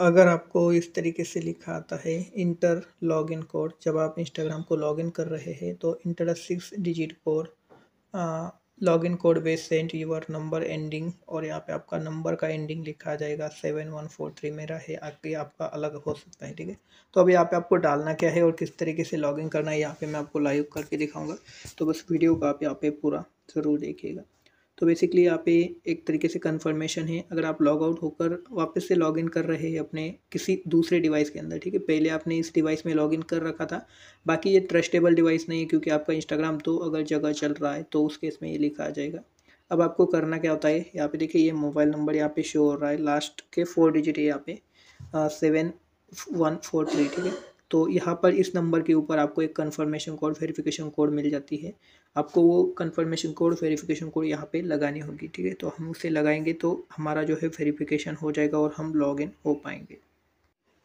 अगर आपको इस तरीके से लिखा आता है इंटर लॉग इन कोड जब आप इंस्टाग्राम को लॉग इन कर रहे हैं तो enter six digit code log in code base sent your number ending और यहाँ पे आपका नंबर का एंडिंग लिखा जाएगा सेवन वन फोर थ्री मेरा है आगे आपका अलग हो सकता है ठीक है तो अब यहाँ पे आपको डालना क्या है और किस तरीके से लॉग इन करना है यहाँ पे मैं आपको लाइव करके दिखाऊंगा तो बस वीडियो को आप यहाँ पे पूरा ज़रूर देखिएगा तो बेसिकली यहाँ पे एक तरीके से कन्फर्मेशन है अगर आप लॉग आउट होकर वापस से लॉग इन कर रहे हैं अपने किसी दूसरे डिवाइस के अंदर ठीक है पहले आपने इस डिवाइस में लॉग इन कर रखा था बाकी ये ट्रस्टेबल डिवाइस नहीं है क्योंकि आपका इंस्टाग्राम तो अगर जगह चल रहा है तो उस केस में ये लिखा आ जाएगा अब आपको करना क्या होता है यहाँ पे देखिए ये मोबाइल नंबर यहाँ पे शो हो रहा है लास्ट के फोर डिजिट है यहाँ पे सेवन वन फोर थ्री ठीक है तो यहाँ पर इस नंबर के ऊपर आपको एक कन्फर्मेशन कोड वेरिफिकेशन कोड मिल जाती है आपको वो कन्फर्मेशन कोड वेरिफिकेशन कोड यहाँ पे लगानी होगी ठीक है तो हम उसे लगाएंगे तो हमारा जो है वेरिफिकेशन हो जाएगा और हम लॉग इन हो पाएंगे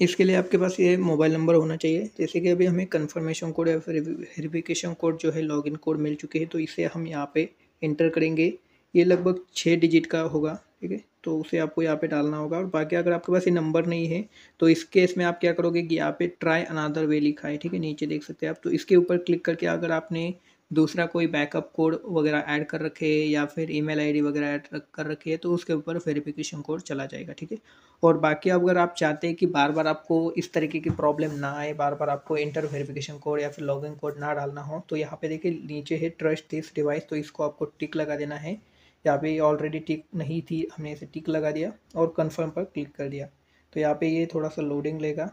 इसके लिए आपके पास ये मोबाइल नंबर होना चाहिए जैसे कि अभी हमें कन्फर्मेशन कोड या वेरिफिकेशन कोड जो है लॉगिन कोड मिल चुके हैं तो इसे हम यहाँ पर इंटर करेंगे ये लगभग छः डिजिट का होगा ठीक है तो उसे आपको यहाँ पे डालना होगा और बाकी अगर आपके पास ये नंबर नहीं है तो इस केस में आप क्या करोगे कि यहाँ पे ट्राई अनादर वे लिखा है ठीक है नीचे देख सकते हैं आप तो इसके ऊपर क्लिक करके अगर आपने दूसरा कोई बैकअप कोड वगैरह ऐड कर रखे है या फिर ईमेल आईडी वगैरह ऐड कर रखी है तो उसके ऊपर वेरिफिकेशन कोड चला जाएगा ठीक है और बाकी अगर आप चाहते हैं कि बार बार आपको इस तरीके की प्रॉब्लम ना आए बार बार आपको इंटर वेरिफिकेशन कोड या फिर लॉगिन कोड ना डालना हो तो यहाँ पे देखिए नीचे है ट्रस्ट दिस डिवाइस तो इसको आपको टिक लगा देना है यहाँ पे ऑलरेडी टिक नहीं थी हमने इसे टिक लगा दिया और कन्फर्म पर क्लिक कर दिया तो यहाँ पे ये थोड़ा सा लोडिंग लेगा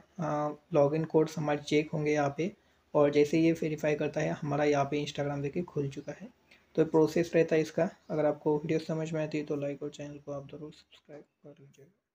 लॉगिन कोड्स हमारे चेक होंगे यहाँ पे और जैसे ये वेरीफाई करता है हमारा यहाँ पे इंस्टाग्राम देखिए खुल चुका है तो प्रोसेस रहता है इसका अगर आपको वीडियो समझ में आती है तो लाइक और चैनल को आप ज़रूर सब्सक्राइब कर लीजिएगा